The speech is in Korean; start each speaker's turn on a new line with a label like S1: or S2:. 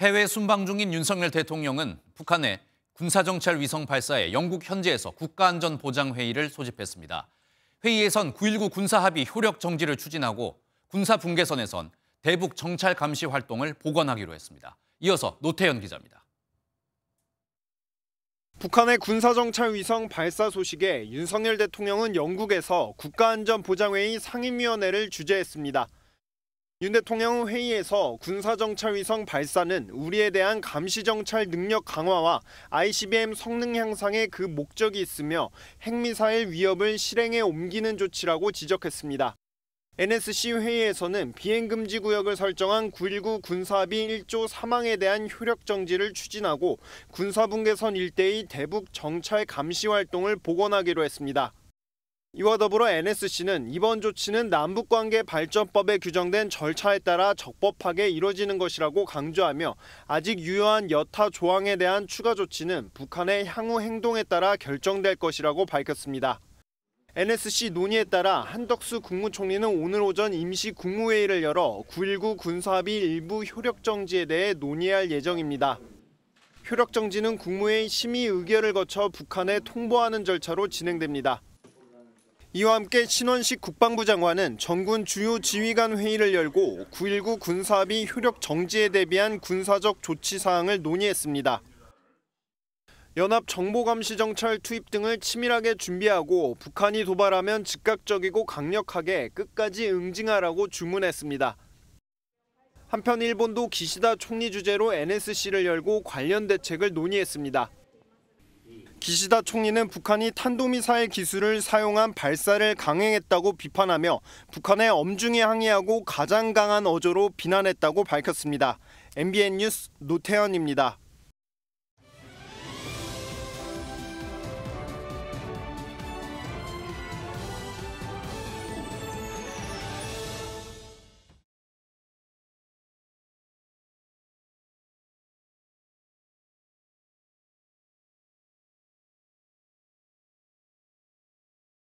S1: 해외 순방 중인 윤석열 대통령은 북한의 군사정찰 위성 발사에 영국 현지에서 국가안전보장회의를 소집했습니다. 회의에선 9.19 군사합의 효력 정지를 추진하고 군사 붕계선에선 대북 정찰 감시 활동을 복원하기로 했습니다. 이어서 노태현 기자입니다. 북한의
S2: 군사정찰 위성 발사 소식에 윤석열 대통령은 영국에서 국가안전보장회의 상임위원회를 주재했습니다. 윤대통령 회의에서 군사정찰위성 발사는 우리에 대한 감시정찰 능력 강화와 ICBM 성능 향상에 그 목적이 있으며 핵미사일 위협을 실행에 옮기는 조치라고 지적했습니다. NSC 회의에서는 비행금지 구역을 설정한 9.19군사합 1조 3항에 대한 효력 정지를 추진하고 군사분계선 일대의 대북 정찰 감시 활동을 복원하기로 했습니다. 이와 더불어 NSC는 이번 조치는 남북관계 발전법에 규정된 절차에 따라 적법하게 이뤄지는 것이라고 강조하며 아직 유효한 여타 조항에 대한 추가 조치는 북한의 향후 행동에 따라 결정될 것이라고 밝혔습니다. NSC 논의에 따라 한덕수 국무총리는 오늘 오전 임시 국무회의를 열어 9.19 군사합의 일부 효력정지에 대해 논의할 예정입니다. 효력정지는 국무회의 심의 의결을 거쳐 북한에 통보하는 절차로 진행됩니다. 이와 함께 신원식 국방부 장관은 전군 주요 지휘관 회의를 열고 9.19군사비 효력 정지에 대비한 군사적 조치 사항을 논의했습니다. 연합 정보감시정찰 투입 등을 치밀하게 준비하고 북한이 도발하면 즉각적이고 강력하게 끝까지 응징하라고 주문했습니다. 한편 일본도 기시다 총리 주재로 NSC를 열고 관련 대책을 논의했습니다. 기시다 총리는 북한이 탄도미사일 기술을 사용한 발사를 강행했다고 비판하며 북한에 엄중히 항의하고 가장 강한 어조로 비난했다고 밝혔습니다. MBN 뉴스 노태현입니다.